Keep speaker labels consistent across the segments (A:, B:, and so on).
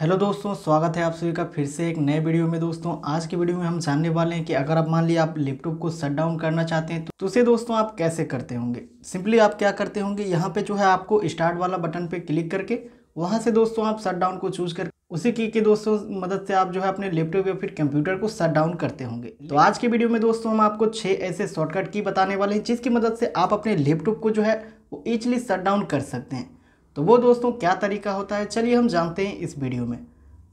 A: hello दोस्तों स्वागत है आप सभी का फिर से एक नए वीडियो में दोस्तों आज के वीडियो में हम जानने वाले हैं कि अगर आप मान लिया आप लैपटॉप को शट डाउन करना चाहते हैं तो, तो उसे दोस्तों आप कैसे करते होंगे सिंपली आप क्या करते होंगे यहाँ पे जो है आपको स्टार्ट वाला बटन पे क्लिक करके वहाँ से दोस्तों आप शट डाउन को चूज करके उसी की के दोस्तों मदद से आप जो है अपने लैपटॉप या फिर कंप्यूटर को शट डाउन करते होंगे तो आज के वीडियो में दोस्तों हम आपको छः ऐसे शॉर्टकट की बताने वाले हैं जिसकी मदद से आप अपने लैपटॉप को जो है वो ईजली शट डाउन कर सकते हैं तो वो दोस्तों क्या तरीका होता है चलिए हम जानते हैं इस वीडियो में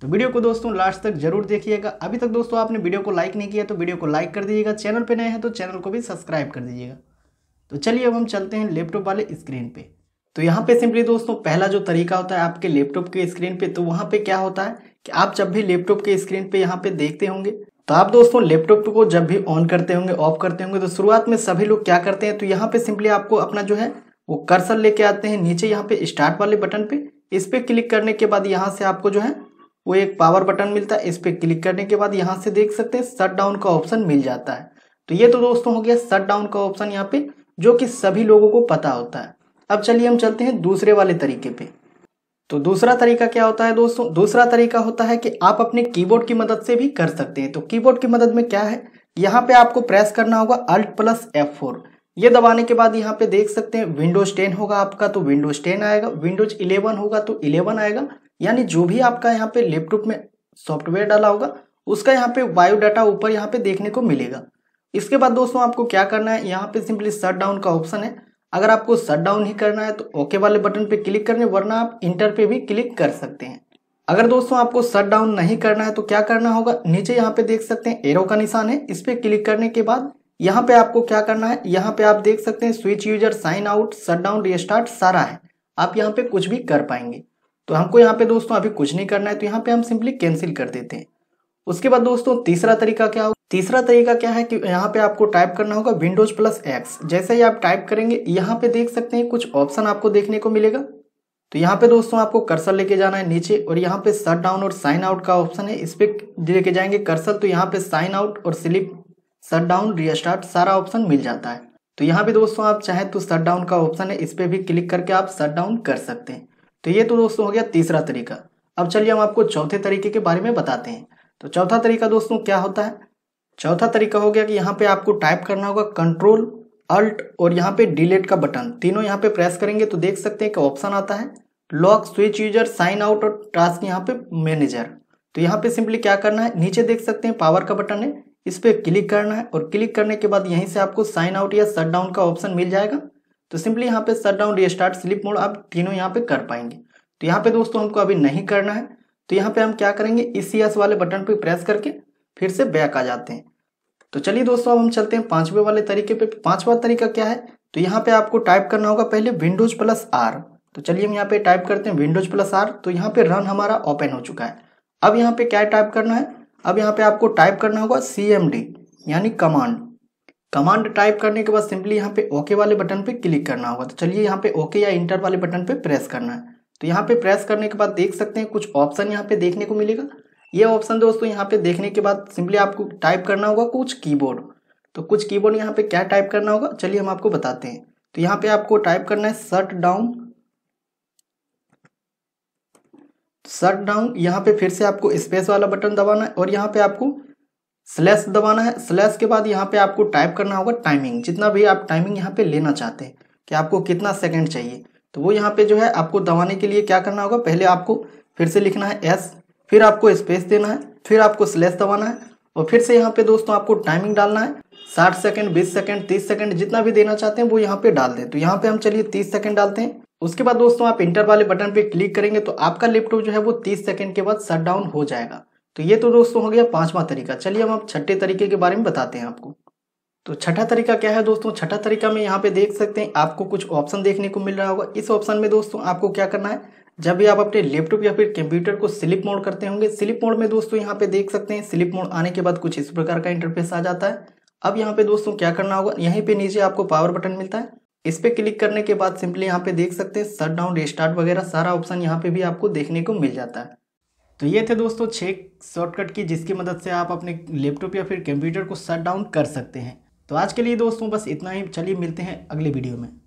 A: तो वीडियो को दोस्तों लास्ट तक जरूर देखिएगा अभी तक दोस्तों आपने वीडियो को लाइक नहीं किया तो वीडियो को लाइक कर दीजिएगा चैनल पर नए हैं तो चैनल को भी सब्सक्राइब कर दीजिएगा तो चलिए अब हम चलते हैं लैपटॉप वाले स्क्रीन पे तो यहाँ पे सिंपली दोस्तों पहला जो तरीका होता है आपके लैपटॉप के स्क्रीन पे तो वहाँ पे क्या होता है कि आप जब भी लैपटॉप के स्क्रीन पे यहाँ पे देखते होंगे तो आप दोस्तों लैपटॉप को जब भी ऑन करते होंगे ऑफ करते होंगे तो शुरुआत में सभी लोग क्या करते हैं तो यहाँ पे सिंपली आपको अपना जो है वो कर्सर लेके आते हैं नीचे यहाँ पे स्टार्ट वाले बटन पे इस पर क्लिक करने के बाद यहाँ से आपको जो है वो एक पावर बटन मिलता है इस पर क्लिक करने के बाद यहाँ से देख सकते हैं शट डाउन का ऑप्शन मिल जाता है तो ये तो दोस्तों हो गया शट डाउन का ऑप्शन यहाँ पे जो कि सभी लोगों को पता होता है अब चलिए हम चलते हैं दूसरे वाले तरीके पे तो दूसरा तरीका क्या होता है दोस्तों दूसरा तरीका होता है कि आप अपने कीबोर्ड की मदद से भी कर सकते हैं तो कीबोर्ड की मदद में क्या है यहाँ पे आपको प्रेस करना होगा अल्ट प्लस एफ फोर ये दबाने के बाद यहाँ पे देख सकते हैं विंडोज 10 होगा आपका तो विंडोज 10 आएगा विंडोज 11 होगा तो 11 आएगा यानी जो भी आपका यहाँ पे लैपटॉप में सॉफ्टवेयर डाला होगा उसका यहाँ पे वायु डाटा ऊपर यहाँ पे देखने को मिलेगा इसके बाद दोस्तों आपको क्या करना है यहाँ पे सिंपली शट डाउन का ऑप्शन है अगर आपको शट डाउन ही करना है तो ओके वाले बटन पे क्लिक करने वरना आप इंटर पे भी क्लिक कर सकते हैं अगर दोस्तों आपको शट डाउन नहीं करना है तो क्या करना होगा नीचे यहाँ पे देख सकते हैं एरो का निशान है इस पर क्लिक करने के बाद यहाँ पे आपको क्या करना है यहाँ पे आप देख सकते हैं switch user sign out shut down restart सारा है आप यहाँ पे कुछ भी कर पाएंगे तो हमको यहाँ पे दोस्तों अभी कुछ नहीं करना है तो यहाँ पे हम सिंपली कैंसिल कर देते हैं उसके बाद दोस्तों तीसरा तरीका क्या होगा तीसरा तरीका क्या है कि यहाँ पे आपको टाइप करना होगा विंडोज प्लस एक्स जैसे ही आप टाइप करेंगे यहाँ पे देख सकते हैं कुछ ऑप्शन आपको देखने को मिलेगा तो यहाँ पे दोस्तों आपको कर्सल लेके जाना है नीचे और यहाँ पे शट डाउन और साइन आउट का ऑप्शन है इस पर लेके जाएंगे कर्सल तो यहाँ पे साइन आउट और स्लिप शट डाउन रीस्टार्ट सारा ऑप्शन मिल जाता है तो यहाँ पे दोस्तों आप चाहें तो शट डाउन का ऑप्शन है इस पर भी क्लिक करके आप शट डाउन कर सकते हैं तो ये तो दोस्तों हो गया तीसरा तरीका अब चलिए हम आपको चौथे तरीके के बारे में बताते हैं तो चौथा तरीका दोस्तों क्या होता है चौथा तरीका हो गया कि यहाँ पे आपको टाइप करना होगा कंट्रोल अल्ट और यहाँ पे डिलीट का बटन तीनों यहाँ पे प्रेस करेंगे तो देख सकते हैं कि ऑप्शन आता है lock switch user sign out और टास्क यहाँ पे मैनेजर तो यहाँ पे सिंपली क्या करना है नीचे देख सकते हैं पावर का बटन है इस पर क्लिक करना है और क्लिक करने के बाद यहीं से आपको साइन आउट या शट डाउन का ऑप्शन मिल जाएगा तो सिंपली यहाँ पे shut down restart sleep mode आप तीनों यहाँ पे कर पाएंगे तो यहाँ पे दोस्तों हमको अभी नहीं करना है तो यहाँ पे हम क्या करेंगे ई वाले बटन पर प्रेस करके फिर से बैक आ जाते हैं तो चलिए दोस्तों अब हम चलते हैं पांचवे वाले तरीके पे पांचवा तरीका क्या है तो यहाँ पे आपको टाइप करना होगा पहले विंडोज प्लस आर तो चलिए हम यहाँ पे टाइप करते हैं विंडोज प्लस आर तो यहाँ पे रन हमारा ओपन हो चुका है अब यहाँ पे क्या टाइप करना है अब यहाँ पे आपको टाइप करना होगा सी एम डी यानी कमांड कमांड टाइप करने के बाद सिंपली यहाँ पे ओके वाले बटन पे क्लिक करना होगा तो चलिए यहाँ पे ओके या इंटर वाले बटन पे प्रेस करना है तो यहाँ पे प्रेस करने के बाद देख सकते हैं कुछ ऑप्शन यहाँ पे देखने को मिलेगा ये ऑप्शन दोस्तों यहाँ पे देखने के बाद सिंपली आपको टाइप करना होगा कुछ कीबोर्ड तो कुछ कीबोर्ड यहाँ पे क्या टाइप करना होगा चलिए हम आपको बताते हैं तो यहाँ पे आपको टाइप करना है शट डाउन शट डाउन यहाँ पे फिर से आपको स्पेस वाला बटन दबाना है और यहाँ पे आपको स्लैश दबाना है स्लैश के बाद यहाँ पे आपको टाइप करना होगा टाइमिंग जितना भी आप टाइमिंग यहाँ पे लेना चाहते हैं कि आपको कितना सेकंड चाहिए तो वो यहाँ पे जो है आपको दबाने के लिए क्या करना होगा पहले आपको फिर से लिखना है एस फिर आपको स्पेस देना है फिर आपको स्लैश दबाना है और फिर से यहाँ पे दोस्तों आपको टाइमिंग डालना है साठ सेकेंड बीस सेकेंड तीस सेकेंड जितना भी देना चाहते हैं वो यहाँ पे डाल दें तो यहाँ पे हम चलिए तीस सेकेंड डालते हैं उसके बाद दोस्तों आप इंटर वाले बटन पे क्लिक करेंगे तो आपका लैपटॉप जो है वो तीस सेकेंड के बाद शट डाउन हो जाएगा तो ये तो दोस्तों हो गया पांचवा तरीका चलिए हम आप छठे तरीके के बारे में बताते हैं आपको तो छठा तरीका क्या है दोस्तों छठा तरीका में यहाँ पे देख सकते हैं आपको कुछ ऑप्शन देखने को मिल रहा होगा इस ऑप्शन में दोस्तों आपको क्या करना है जब भी आप अपने लैपटॉप या फिर कंप्यूटर को स्लिप मोड करते होंगे स्लिप मोड में दोस्तों यहाँ पे देख सकते हैं स्लिप मोड आने के बाद कुछ इस प्रकार का इंटरफेस आ जाता है अब यहाँ पे दोस्तों क्या करना होगा यहीं पे नीचे आपको पावर बटन मिलता है इस पर क्लिक करने के बाद सिंपली यहाँ पे देख सकते हैं शट डाउन रिस्टार्ट वगैरह सारा ऑप्शन यहाँ पे भी आपको देखने को मिल जाता है तो ये थे दोस्तों छः शॉर्टकट की जिसकी मदद से आप अपने लैपटॉप या फिर कंप्यूटर को शट डाउन कर सकते हैं तो आज के लिए दोस्तों बस इतना ही चलिए मिलते हैं अगले वीडियो में